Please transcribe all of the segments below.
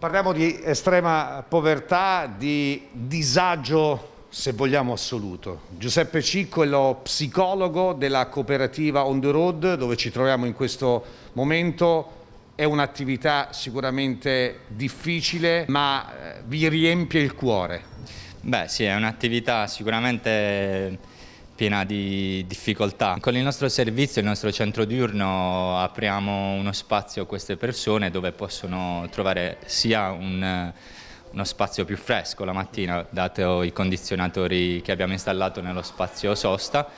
Parliamo di estrema povertà, di disagio, se vogliamo, assoluto. Giuseppe Cicco è lo psicologo della cooperativa On the Road, dove ci troviamo in questo momento. È un'attività sicuramente difficile, ma eh, vi riempie il cuore. Beh sì, è un'attività sicuramente piena di difficoltà. Con il nostro servizio, il nostro centro diurno, apriamo uno spazio a queste persone dove possono trovare sia un uno spazio più fresco la mattina, dato i condizionatori che abbiamo installato nello spazio sosta,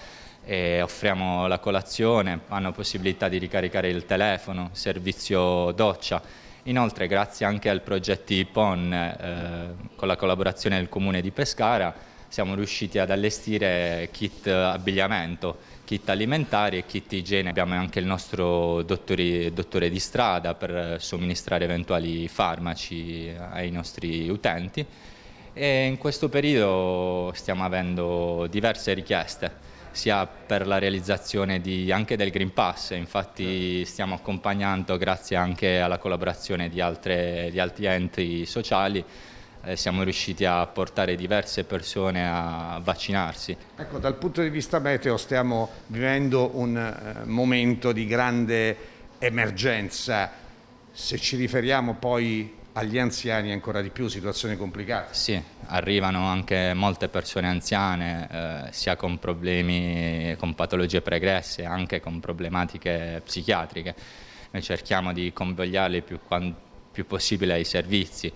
e offriamo la colazione, hanno possibilità di ricaricare il telefono, servizio doccia. Inoltre grazie anche al progetto IPON eh, con la collaborazione del Comune di Pescara siamo riusciti ad allestire kit abbigliamento, kit alimentari e kit igiene. Abbiamo anche il nostro dottori, dottore di strada per somministrare eventuali farmaci ai nostri utenti e in questo periodo stiamo avendo diverse richieste sia per la realizzazione di, anche del Green Pass, infatti stiamo accompagnando grazie anche alla collaborazione di, altre, di altri enti sociali eh, siamo riusciti a portare diverse persone a vaccinarsi. Ecco, dal punto di vista meteo stiamo vivendo un eh, momento di grande emergenza, se ci riferiamo poi agli anziani ancora di più, situazioni complicate. Sì, arrivano anche molte persone anziane, eh, sia con problemi, con patologie pregresse, anche con problematiche psichiatriche. Noi cerchiamo di convogliarli più, più possibile ai servizi,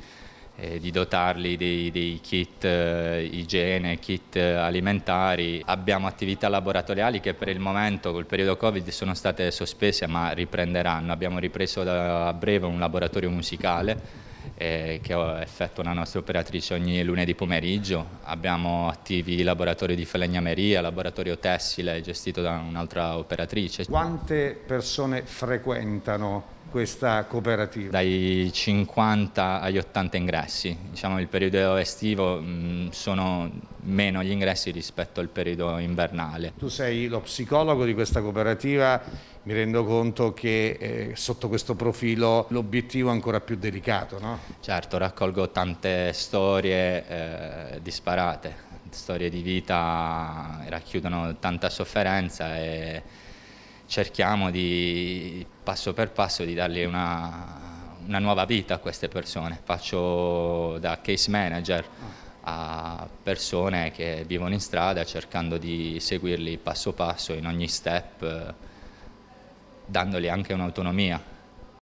eh, di dotarli dei, dei kit eh, igiene, kit eh, alimentari. Abbiamo attività laboratoriali che per il momento col periodo Covid sono state sospese ma riprenderanno. Abbiamo ripreso da, a breve un laboratorio musicale eh, che oh, effettua una nostra operatrice ogni lunedì pomeriggio. Abbiamo attivi laboratori di falegnameria, laboratorio tessile gestito da un'altra operatrice. Quante persone frequentano questa cooperativa? Dai 50 agli 80 ingressi, diciamo il periodo estivo sono meno gli ingressi rispetto al periodo invernale. Tu sei lo psicologo di questa cooperativa, mi rendo conto che eh, sotto questo profilo l'obiettivo è ancora più delicato, no? Certo, raccolgo tante storie eh, disparate, storie di vita racchiudono tanta sofferenza e cerchiamo di passo per passo di dargli una, una nuova vita a queste persone. Faccio da case manager a persone che vivono in strada cercando di seguirli passo passo in ogni step, eh, dandogli anche un'autonomia